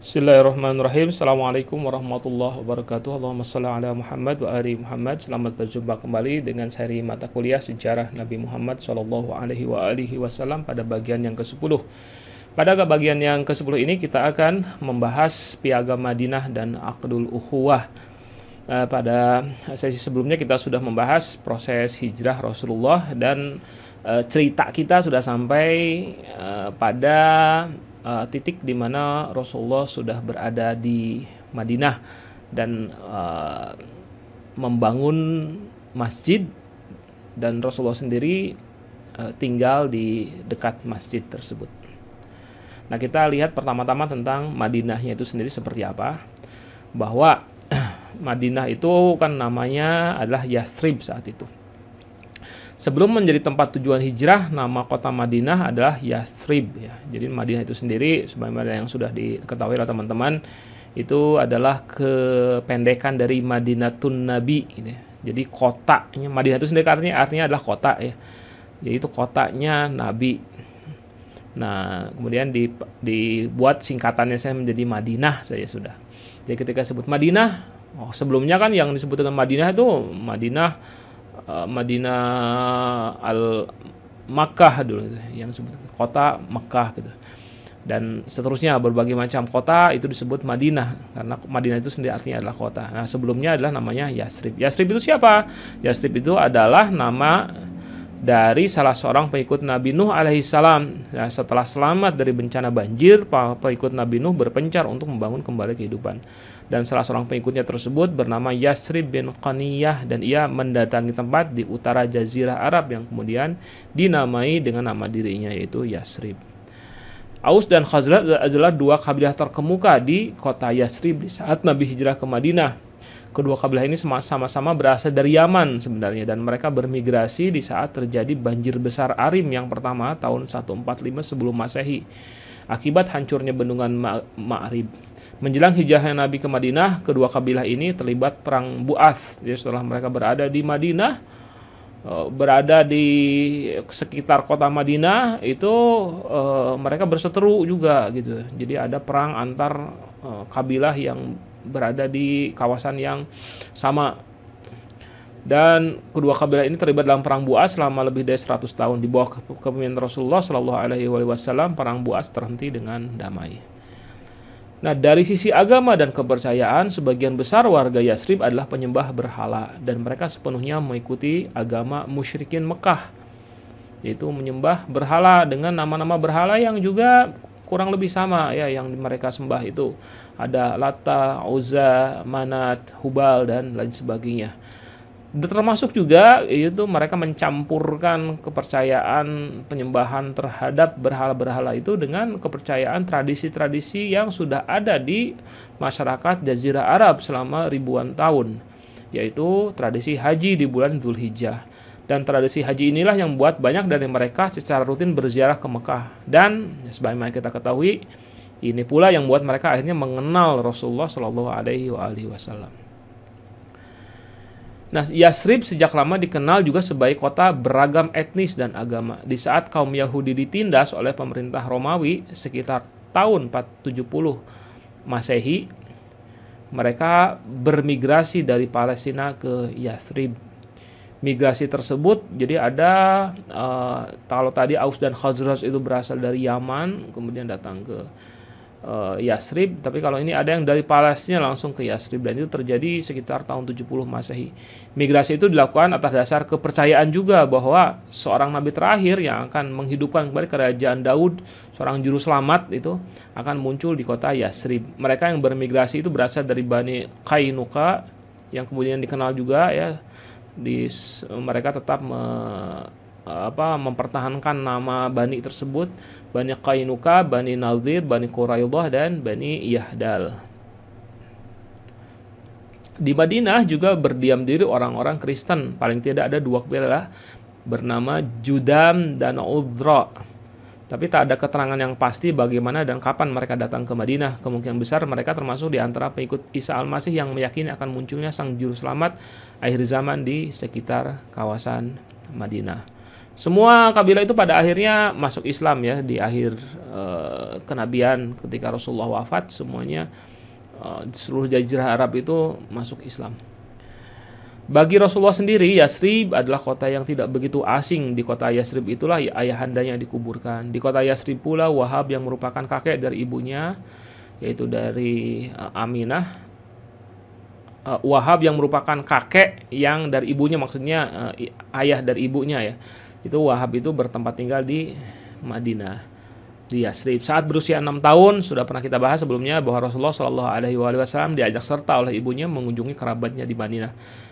Bismillahirrahmanirrahim. Assalamualaikum warahmatullahi wabarakatuh. Allahumma salli ala Muhammad wa ali Muhammad. Selamat berjumpa kembali dengan seri mata kuliah sejarah Nabi Muhammad Shallallahu alaihi wa alihi wasallam pada bagian yang ke-10. Pada bagian yang ke-10 ini kita akan membahas Piagam Madinah dan Akdul Uhuwah. Eh, pada sesi sebelumnya kita sudah membahas proses hijrah Rasulullah dan eh, cerita kita sudah sampai eh, pada uh, titik di mana Rasulullah sudah berada di Madinah dan uh, membangun masjid dan Rasulullah sendiri uh, tinggal di dekat masjid tersebut. Nah, kita lihat pertama-tama tentang Madinahnya itu sendiri seperti apa. Bahwa Madinah itu kan namanya adalah Yathrib saat itu. Sebelum menjadi tempat tujuan hijrah, nama kota Madinah adalah Yathrib. Ya. Jadi Madinah itu sendiri, sebagaimana yang sudah diketahui oleh teman-teman, itu adalah kependekan dari Madinatun Nabi. Gitu ya. Jadi kotanya Madinah itu sendiri artinya artinya adalah kota ya. Jadi itu kotanya Nabi. Nah, kemudian di, dibuat singkatannya saya menjadi Madinah saja sudah. Jadi ketika sebut Madinah, oh sebelumnya kan yang disebut dengan Madinah itu Madinah Eh, Madinah al Makkah dulu yang disebut kota Makkah gitu dan seterusnya berbagai macam kota itu disebut Madinah karena Madinah itu sendiri artinya adalah kota. Nah sebelumnya adalah namanya Yasrib. Yasrib itu siapa? Yasrib itu adalah nama dari salah seorang pengikut Nabi Nuh alaihissalam. Nah, setelah selamat dari bencana banjir, pengikut Nabi Nuh berpencar untuk membangun kembali kehidupan dan salah seorang pengikutnya tersebut bernama Yasrib bin Qaniyah dan ia mendatangi tempat di utara jazirah Arab yang kemudian dinamai dengan nama dirinya yaitu Yasrib. Aus dan Khazraj adalah dua kabilah terkemuka di kota Yasrib di saat Nabi hijrah ke Madinah. Kedua kabilah ini sama-sama berasal dari Yaman sebenarnya dan mereka bermigrasi di saat terjadi banjir besar Arim yang pertama tahun 145 sebelum Masehi akibat hancurnya bendungan Ma'rib. Menjelang hijrahnya Nabi ke Madinah, kedua kabilah ini terlibat perang Bu'ath. Jadi setelah mereka berada di Madinah, eh, berada di sekitar kota Madinah itu eh, mereka berseteru juga gitu. Jadi ada perang antar eh, kabilah yang berada di kawasan yang sama dan kedua kabilah ini terlibat dalam perang Buas selama lebih dari 100 tahun di bawah kepemimpinan Rasulullah Shallallahu alaihi wasallam perang Buas terhenti dengan damai. Nah, dari sisi agama dan kepercayaan, sebagian besar warga Yasrib adalah penyembah berhala dan mereka sepenuhnya mengikuti agama musyrikin Mekah yaitu menyembah berhala dengan nama-nama berhala yang juga kurang lebih sama ya yang mereka sembah itu ada Lata, Uzza, Manat, Hubal dan lain sebagainya termasuk juga itu iya mereka mencampurkan kepercayaan penyembahan terhadap berhala-berhala itu dengan kepercayaan tradisi-tradisi yang sudah ada di masyarakat Jazirah Arab selama ribuan tahun yaitu tradisi haji di bulan Zulhijjah dan tradisi haji inilah yang membuat banyak dari mereka secara rutin berziarah ke Mekah dan sebagaimana kita ketahui ini pula yang membuat mereka akhirnya mengenal Rasulullah Shallallahu Alaihi Wasallam. Nah, Yasrib sejak lama dikenal juga sebagai kota beragam etnis dan agama. Di saat kaum Yahudi ditindas oleh pemerintah Romawi sekitar tahun 470 Masehi, mereka bermigrasi dari Palestina ke Yasrib. Migrasi tersebut jadi ada uh, kalau tadi Aus dan Khazraj itu berasal dari Yaman kemudian datang ke uh, Yasrib, tapi kalau ini ada yang dari Palestina langsung ke Yasrib dan itu terjadi sekitar tahun 70 Masehi. Migrasi itu dilakukan atas dasar kepercayaan juga bahwa seorang nabi terakhir yang akan menghidupkan kembali kerajaan Daud, seorang juru selamat itu akan muncul di kota Yasrib. Mereka yang bermigrasi itu berasal dari Bani Kainuka yang kemudian dikenal juga ya di mereka tetap me, apa mempertahankan nama Bani tersebut, Bani Kainuka, Bani Nadir, Bani Quraidah dan Bani Yahdal. Di Madinah juga berdiam diri orang-orang Kristen, paling tidak ada dua kepala bernama Judam dan Udra. Tapi tak ada keterangan yang pasti bagaimana dan kapan mereka datang ke Madinah. Kemungkinan besar mereka termasuk di antara pengikut Isa Al-Masih yang meyakini akan munculnya sang juru selamat akhir zaman di sekitar kawasan Madinah. Semua kabilah itu pada akhirnya masuk Islam ya di akhir uh, kenabian ketika Rasulullah wafat semuanya uh, seluruh jazirah Arab itu masuk Islam. Bagi Rasulullah sendiri, Yasrib adalah kota yang tidak begitu asing. Di kota Yasrib itulah ya, ayahandanya dikuburkan. Di kota Yasrib pula Wahab yang merupakan kakek dari ibunya, yaitu dari eh, Aminah, uh, Wahab yang merupakan kakek yang dari ibunya maksudnya uh, ayah dari ibunya ya. Itu Wahab itu bertempat tinggal di Madinah di Yasrib. Saat berusia enam tahun sudah pernah kita bahas sebelumnya bahwa Rasulullah Shallallahu alaihi wasallam diajak serta oleh ibunya mengunjungi kerabatnya di Madinah.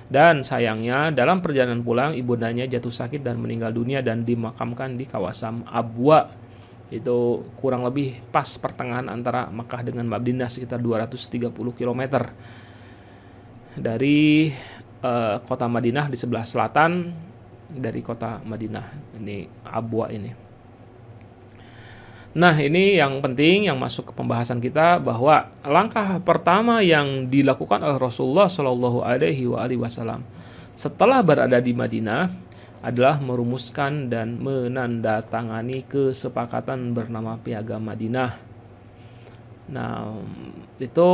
Dan sayangnya dalam perjalanan pulang ibundanya jatuh sakit dan meninggal dunia dan dimakamkan di kawasan Abwa itu kurang lebih pas pertengahan antara Mekah dengan Madinah sekitar 230 km dari uh, kota Madinah di sebelah selatan dari kota Madinah ini Abwa ini. Nah, ini yang penting yang masuk ke pembahasan kita bahwa langkah pertama yang dilakukan oleh Rasulullah Shallallahu alaihi wasallam setelah berada di Madinah adalah merumuskan dan menandatangani kesepakatan bernama Piagam Madinah. Nah, itu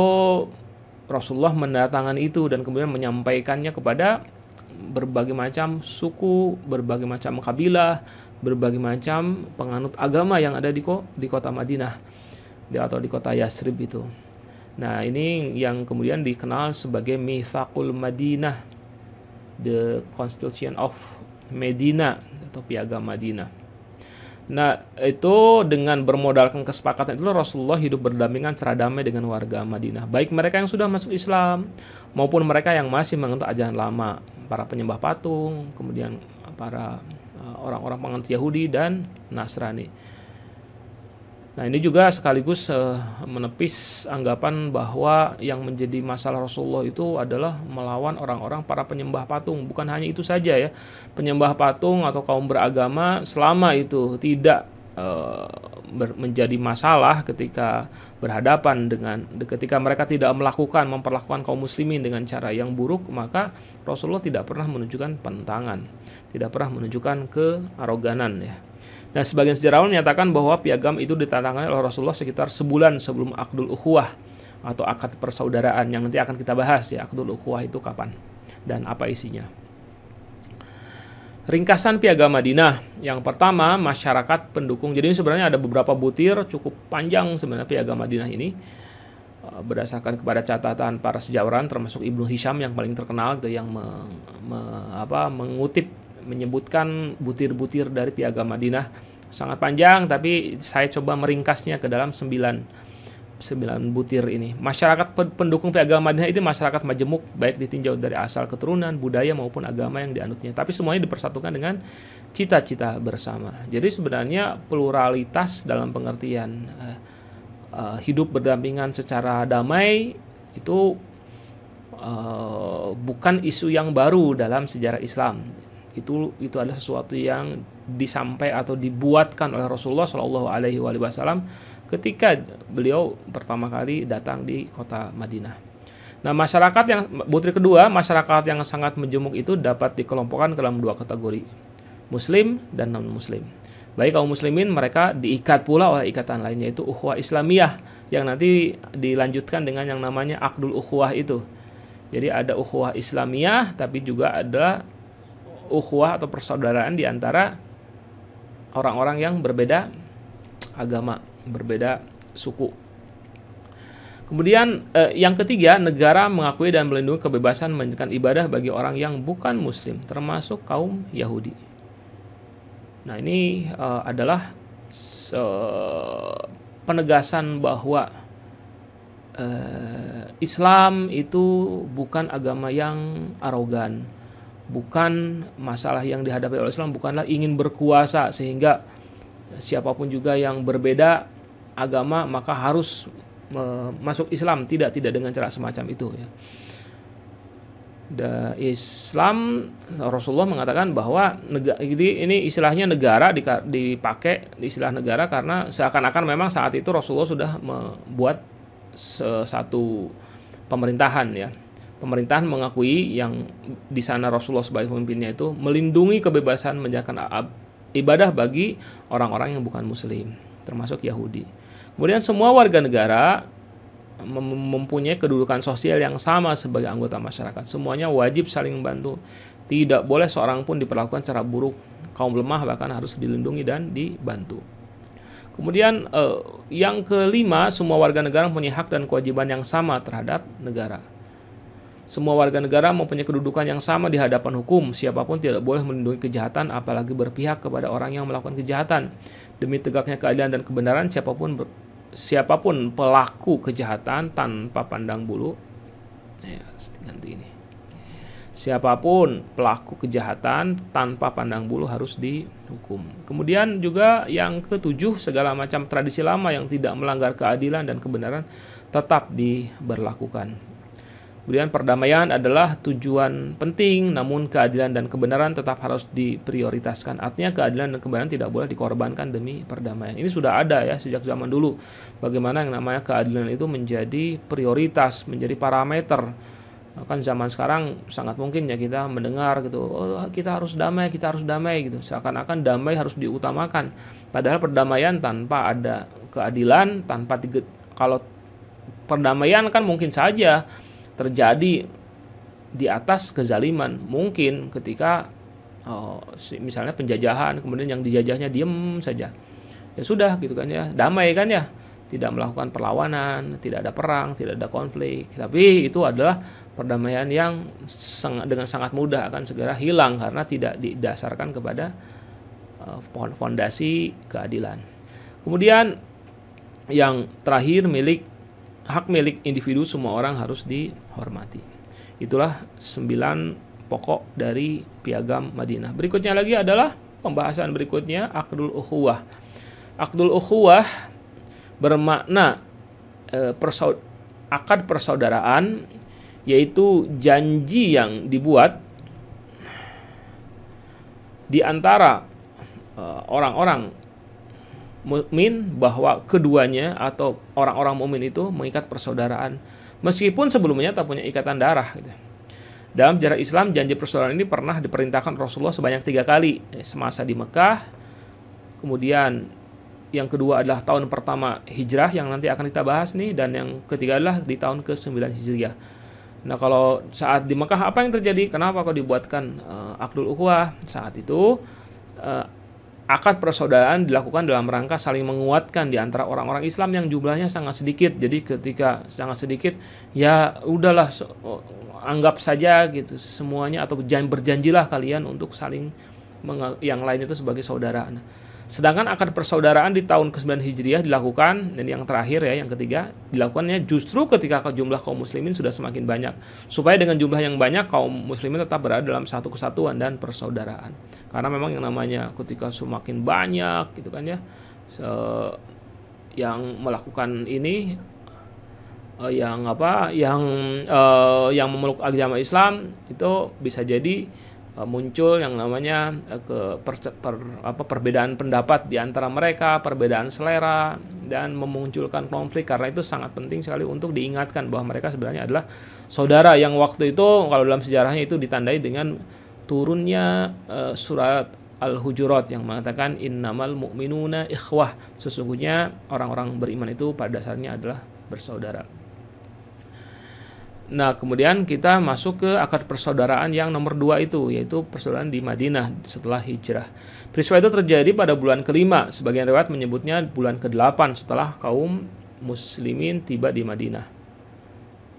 Rasulullah mendatangkan itu dan kemudian menyampaikannya kepada berbagai macam suku, berbagai macam kabilah, berbagai macam penganut agama yang ada di ko di kota Madinah di, atau di kota Yasrib itu. Nah ini yang kemudian dikenal sebagai Mithakul Madinah, the Constitution of Medina atau Piagam Madinah. Nah, itu dengan bermodalkan kesepakatan itu Rasulullah hidup berdampingan secara damai dengan warga Madinah, baik mereka yang sudah masuk Islam maupun mereka yang masih mengentuk ajaran lama, para penyembah patung, kemudian para eh, orang-orang penganut Yahudi dan Nasrani. Nah ini juga sekaligus uh, menepis anggapan bahwa yang menjadi masalah Rasulullah itu adalah melawan orang-orang para penyembah patung. Bukan hanya itu saja ya, penyembah patung atau kaum beragama selama itu tidak uh, menjadi masalah ketika berhadapan dengan ketika mereka tidak melakukan memperlakukan kaum muslimin dengan cara yang buruk maka Rasulullah tidak pernah menunjukkan pentangan, tidak pernah menunjukkan kearoganan ya. Nah, sebagian sejarawan menyatakan bahwa piagam itu ditandatangani oleh Rasulullah sekitar sebulan sebelum akdul ukhuwah atau akad persaudaraan yang nanti akan kita bahas ya akdul ukhuwah itu kapan dan apa isinya. Ringkasan Piagam Madinah. Yang pertama, masyarakat pendukung. Jadi ini sebenarnya ada beberapa butir cukup panjang sebenarnya Piagam Madinah ini eh, berdasarkan kepada catatan para sejarawan termasuk Ibnu Hisham yang paling terkenal gitu yang me, me, apa, mengutip menyebutkan butir-butir dari piagam Madinah sangat panjang tapi saya coba meringkasnya ke dalam 9 9 butir ini. Masyarakat pendukung piagam Madinah itu masyarakat majemuk baik ditinjau dari asal keturunan, budaya maupun agama yang dianutnya. Tapi semuanya dipersatukan dengan cita-cita bersama. Jadi sebenarnya pluralitas dalam pengertian uh, uh, hidup berdampingan secara damai itu uh, bukan isu yang baru dalam sejarah Islam itu itu adalah sesuatu yang disampai atau dibuatkan oleh Rasulullah Shallallahu Alaihi Wasallam ketika beliau pertama kali datang di kota Madinah. Nah, masyarakat yang putri kedua, masyarakat yang sangat menjemuk itu dapat dikelompokkan ke dalam dua kategori, muslim dan non-muslim. Baik kaum muslimin mereka diikat pula oleh ikatan lainnya yaitu ukhuwah Islamiyah yang nanti dilanjutkan dengan yang namanya akdul ukhuwah itu. Jadi ada ukhuwah Islamiyah tapi juga ada ukhuwah atau persaudaraan di antara orang-orang yang berbeda agama, berbeda suku. Kemudian eh, yang ketiga, negara mengakui dan melindungi kebebasan menjalankan ibadah bagi orang yang bukan muslim, termasuk kaum Yahudi. Nah, ini eh, adalah penegasan bahwa eh, Islam itu bukan agama yang arogan bukan masalah yang dihadapi oleh Islam bukanlah ingin berkuasa sehingga siapapun juga yang berbeda agama maka harus masuk Islam tidak tidak dengan cara semacam itu ya. The Islam Rasulullah mengatakan bahwa negara, ini istilahnya negara dipakai istilah negara karena seakan-akan memang saat itu Rasulullah sudah membuat satu pemerintahan ya pemerintahan mengakui yang di sana Rasulullah sebagai pemimpinnya itu melindungi kebebasan menjalankan ibadah bagi orang-orang yang bukan muslim, termasuk Yahudi. Kemudian semua warga negara mempunyai kedudukan sosial yang sama sebagai anggota masyarakat. Semuanya wajib saling membantu. Tidak boleh seorang pun diperlakukan secara buruk. Kaum lemah bahkan harus dilindungi dan dibantu. Kemudian eh, yang kelima, semua warga negara mempunyai hak dan kewajiban yang sama terhadap negara semua warga negara mempunyai kedudukan yang sama di hadapan hukum. Siapapun tidak boleh melindungi kejahatan, apalagi berpihak kepada orang yang melakukan kejahatan. Demi tegaknya keadilan dan kebenaran, siapapun ber, siapapun pelaku kejahatan tanpa pandang bulu. Ya, ganti ini. Siapapun pelaku kejahatan tanpa pandang bulu harus dihukum. Kemudian juga yang ketujuh, segala macam tradisi lama yang tidak melanggar keadilan dan kebenaran tetap diberlakukan. Kemudian perdamaian adalah tujuan penting, namun keadilan dan kebenaran tetap harus diprioritaskan. Artinya keadilan dan kebenaran tidak boleh dikorbankan demi perdamaian. Ini sudah ada ya sejak zaman dulu. Bagaimana yang namanya keadilan itu menjadi prioritas, menjadi parameter. Kan zaman sekarang sangat mungkin ya kita mendengar gitu, oh, kita harus damai, kita harus damai gitu. Seakan-akan damai harus diutamakan. Padahal perdamaian tanpa ada keadilan, tanpa tiga, kalau perdamaian kan mungkin saja terjadi di atas kezaliman mungkin ketika oh, misalnya penjajahan kemudian yang dijajahnya diem saja ya sudah gitu kan ya damai kan ya tidak melakukan perlawanan tidak ada perang tidak ada konflik tapi itu adalah perdamaian yang dengan sangat mudah akan segera hilang karena tidak didasarkan kepada uh, fondasi keadilan kemudian yang terakhir milik hak milik individu semua orang harus dihormati. Itulah sembilan pokok dari Piagam Madinah. Berikutnya lagi adalah pembahasan berikutnya Akdul Ukhuwah. Akdul Ukhuwah bermakna e, persaud akad persaudaraan yaitu janji yang dibuat di antara e, orang-orang mukmin bahwa keduanya atau orang-orang mukmin itu mengikat persaudaraan meskipun sebelumnya tak punya ikatan darah gitu. Dalam sejarah Islam, janji persaudaraan ini pernah diperintahkan Rasulullah sebanyak tiga kali, eh, semasa di Mekah, kemudian yang kedua adalah tahun pertama hijrah yang nanti akan kita bahas nih, dan yang ketiga adalah di tahun ke-9 hijriah. Nah kalau saat di Mekah apa yang terjadi? Kenapa kok dibuatkan uh, akdul ukhuwah Saat itu eh, akad persaudaraan dilakukan dalam rangka saling menguatkan di antara orang-orang Islam yang jumlahnya sangat sedikit. Jadi ketika sangat sedikit, ya udahlah oh, anggap saja gitu semuanya atau berjanjilah kalian untuk saling yang lain itu sebagai saudara. Nah, Sedangkan akad persaudaraan di tahun ke-9 Hijriah dilakukan dan yang terakhir ya yang ketiga dilakukannya justru ketika jumlah kaum muslimin sudah semakin banyak supaya dengan jumlah yang banyak kaum muslimin tetap berada dalam satu kesatuan dan persaudaraan. Karena memang yang namanya ketika semakin banyak gitu kan ya se yang melakukan ini uh, yang apa yang uh, yang memeluk agama Islam itu bisa jadi Eh, muncul yang namanya eh, ke per, per, apa, perbedaan pendapat di antara mereka, perbedaan selera dan memunculkan konflik karena itu sangat penting sekali untuk diingatkan bahwa mereka sebenarnya adalah saudara yang waktu itu kalau dalam sejarahnya itu ditandai dengan turunnya uh, surat Al-Hujurat yang mengatakan innamal mu'minuna ikhwah sesungguhnya orang-orang beriman itu pada dasarnya adalah bersaudara. Nah, kemudian kita masuk ke akad persaudaraan yang nomor dua itu, yaitu persaudaraan di Madinah setelah hijrah. Peristiwa itu terjadi pada bulan kelima, sebagian riwayat menyebutnya bulan ke delapan setelah kaum muslimin tiba di Madinah.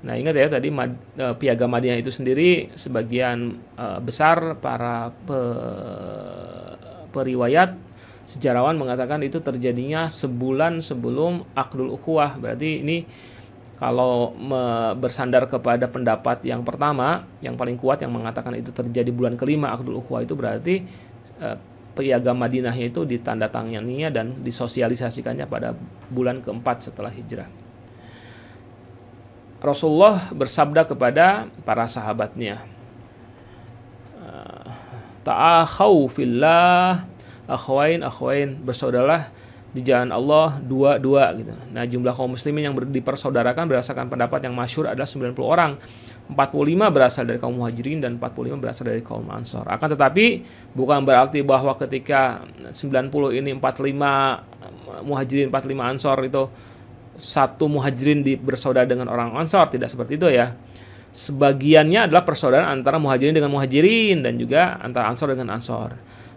Nah, ingat ya tadi Mad, e, piagam Madinah itu sendiri sebagian e, besar para pe, periwayat sejarawan mengatakan itu terjadinya sebulan sebelum Akdul Ukhuwah. Berarti ini kalau bersandar kepada pendapat yang pertama, yang paling kuat yang mengatakan itu terjadi bulan kelima Akdul Ukhwa itu berarti uh, eh, piagam Madinahnya itu ditandatangani dan disosialisasikannya pada bulan keempat setelah hijrah. Rasulullah bersabda kepada para sahabatnya, eh, Ta'akhaw fillah, akhwain akhwain, bersaudaralah di jalan Allah dua-dua gitu. Nah jumlah kaum muslimin yang dipersaudarakan berdasarkan pendapat yang masyur adalah 90 orang 45 berasal dari kaum muhajirin dan 45 berasal dari kaum ansor akan tetapi bukan berarti bahwa ketika 90 ini 45 eh, muhajirin 45 ansor itu satu muhajirin bersaudara dengan orang ansor tidak seperti itu ya sebagiannya adalah persaudaraan antara muhajirin dengan muhajirin dan juga antara ansor dengan ansor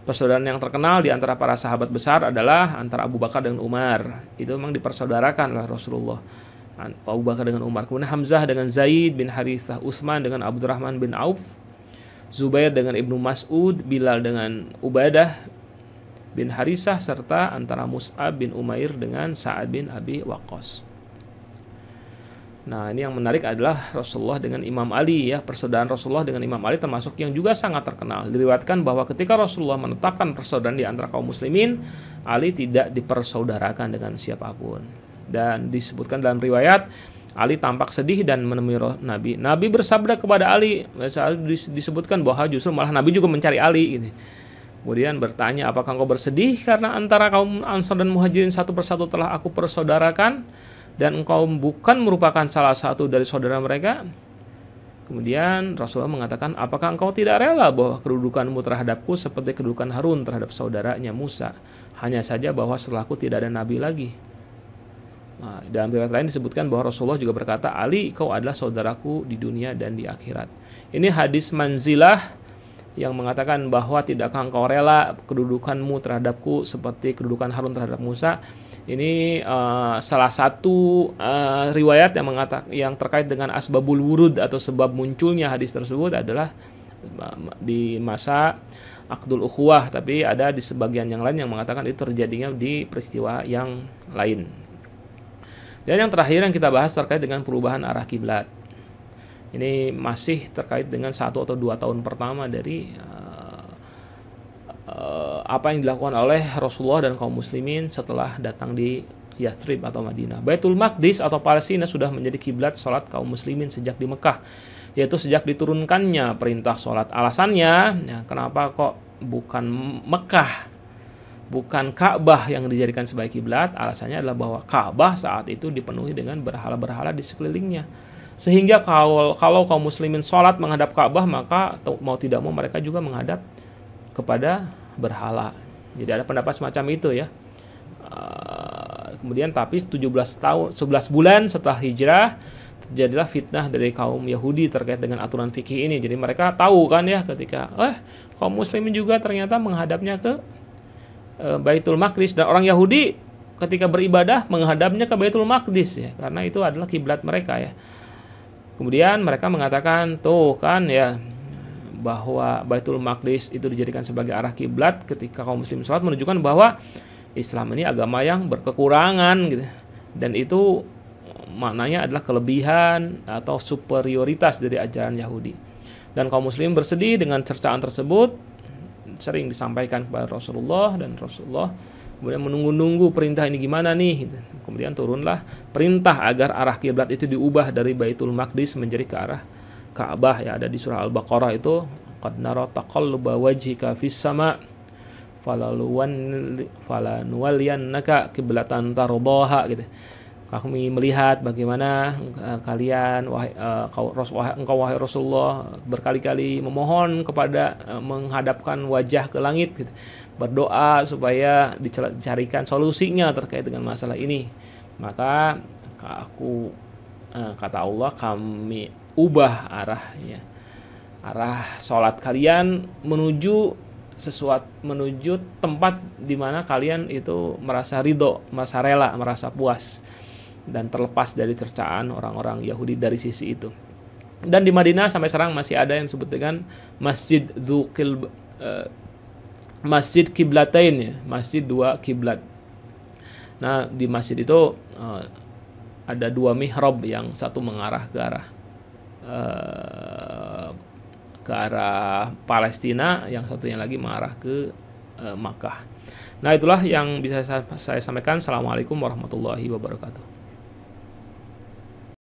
persaudaraan yang terkenal di antara para sahabat besar adalah antara Abu Bakar dengan Umar. Itu memang dipersaudarakan oleh Rasulullah. Abu Bakar dengan Umar. Kemudian Hamzah dengan Zaid bin Harithah, Utsman dengan Abdurrahman bin Auf, Zubair dengan Ibnu Mas'ud, Bilal dengan Ubadah bin Harisah serta antara Mus'ab bin Umair dengan Sa'ad bin Abi Waqqas. Nah, ini yang menarik adalah Rasulullah dengan Imam Ali ya, persaudaraan Rasulullah dengan Imam Ali termasuk yang juga sangat terkenal. Diriwayatkan bahwa ketika Rasulullah menetapkan persaudaraan di antara kaum muslimin, Ali tidak dipersaudarakan dengan siapapun. Dan disebutkan dalam riwayat Ali tampak sedih dan menemui Nabi. Nabi bersabda kepada Ali, disebutkan bahwa justru malah Nabi juga mencari Ali ini gitu. Kemudian bertanya, apakah engkau bersedih karena antara kaum Ansar dan Muhajirin satu persatu telah aku persaudarakan? dan engkau bukan merupakan salah satu dari saudara mereka? Kemudian Rasulullah mengatakan, apakah engkau tidak rela bahwa kedudukanmu terhadapku seperti kedudukan Harun terhadap saudaranya Musa? Hanya saja bahwa setelahku tidak ada nabi lagi. Nah, dalam riwayat lain disebutkan bahwa Rasulullah juga berkata, Ali, kau adalah saudaraku di dunia dan di akhirat. Ini hadis manzilah yang mengatakan bahwa tidakkah engkau rela kedudukanmu terhadapku seperti kedudukan Harun terhadap Musa? Ini uh, salah satu uh, riwayat yang mengatakan yang terkait dengan asbabul wurud atau sebab munculnya hadis tersebut adalah eh, di masa akdul ukhuwah, tapi ada di sebagian yang lain yang mengatakan itu terjadinya di peristiwa yang lain. Dan yang terakhir yang kita bahas terkait dengan perubahan arah kiblat. Ini masih terkait dengan satu atau dua tahun pertama dari uh, Eh, apa yang dilakukan oleh Rasulullah dan kaum muslimin setelah datang di Yathrib atau Madinah. Baitul Maqdis atau Palestina sudah menjadi kiblat salat kaum muslimin sejak di Mekah, yaitu sejak diturunkannya perintah salat. Alasannya, ya, kenapa kok bukan Mekah? Bukan Ka'bah yang dijadikan sebagai kiblat, alasannya adalah bahwa Ka'bah saat itu dipenuhi dengan berhala-berhala di sekelilingnya. Sehingga kalau kalau kaum muslimin salat menghadap Ka'bah, maka mau tidak mau mereka juga menghadap kepada berhala. Jadi ada pendapat semacam itu ya. Eh, kemudian tapi 17 tahun 11 bulan setelah hijrah terjadilah fitnah dari kaum Yahudi terkait dengan aturan fikih ini. Jadi mereka tahu kan ya ketika eh kaum muslimin juga ternyata menghadapnya ke eh, Baitul Maqdis dan orang Yahudi ketika beribadah menghadapnya ke Baitul Maqdis ya karena itu adalah kiblat mereka ya. Kemudian mereka mengatakan, "Tuh kan ya, bahwa Baitul Maqdis itu dijadikan sebagai arah kiblat ketika kaum muslim salat menunjukkan bahwa Islam ini agama yang berkekurangan gitu. Dan itu maknanya adalah kelebihan atau superioritas dari ajaran Yahudi. Dan kaum muslim bersedih dengan cercaan tersebut sering disampaikan kepada Rasulullah dan Rasulullah kemudian menunggu-nunggu perintah ini gimana nih gitu. kemudian turunlah perintah agar arah kiblat itu diubah dari Baitul Maqdis menjadi ke arah Ka'bah ya ada di surah Al-Baqarah itu qad nara taqalluba wajhika fis sama falaluwan falanuwalliyannaka kiblatan tardaha gitu. Kami melihat bagaimana eh, kalian wahai, Rasul eh, kau, wahai, engkau wahai Rasulullah berkali-kali memohon kepada eh, menghadapkan wajah ke langit gitu. Berdoa supaya dicarikan solusinya terkait dengan masalah ini. Maka aku kata Allah kami ubah arahnya. Arah sholat kalian menuju sesuatu menuju tempat di mana kalian itu merasa ridho, merasa rela, merasa puas dan terlepas dari cercaan orang-orang Yahudi dari sisi itu. Dan di Madinah sampai sekarang masih ada yang disebut dengan Masjid Dzukil uh, Masjid Kiblatain ya, Masjid dua kiblat. Nah, di masjid itu uh, ada dua mihrab yang satu mengarah ke arah Eh, ke arah Palestina, yang satunya lagi mengarah ke eh, Makkah. Nah, itulah yang bisa saya sampaikan. Assalamualaikum warahmatullahi wabarakatuh.